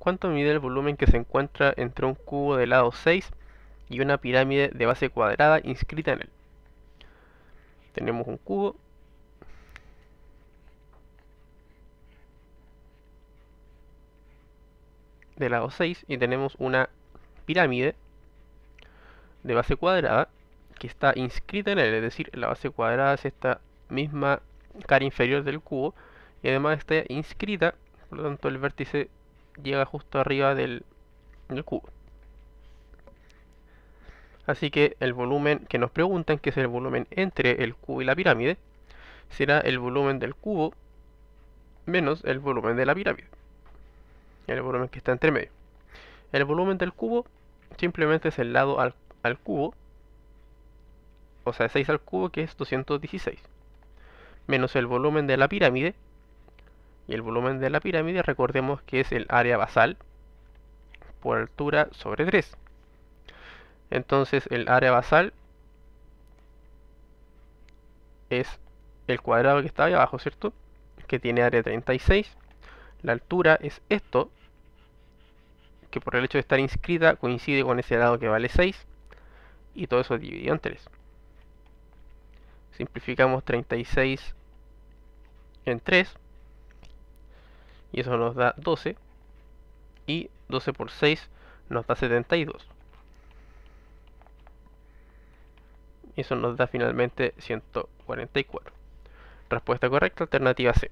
¿Cuánto mide el volumen que se encuentra entre un cubo de lado 6 y una pirámide de base cuadrada inscrita en él? Tenemos un cubo. De lado 6 y tenemos una pirámide de base cuadrada que está inscrita en él, es decir, la base cuadrada es esta misma cara inferior del cubo y además está inscrita, por lo tanto el vértice llega justo arriba del, cubo. Así que el volumen que nos preguntan, que es el volumen entre el cubo y la pirámide, será el volumen del cubo menos el volumen de la pirámide. El volumen que está entre medio. El volumen del cubo simplemente es el lado al, al cubo, o sea, 6 al cubo que es 216, menos el volumen de la pirámide, y el volumen de la pirámide, recordemos que es el área basal por altura sobre 3. Entonces el área basal es el cuadrado que está ahí abajo, ¿cierto? Que tiene área 36. La altura es esto, que por el hecho de estar inscrita coincide con ese lado que vale 6. Y todo eso dividido en 3. Simplificamos 36 en 3 y eso nos da 12 y 12 por 6 nos da 72 Y eso nos da finalmente 144 respuesta correcta alternativa C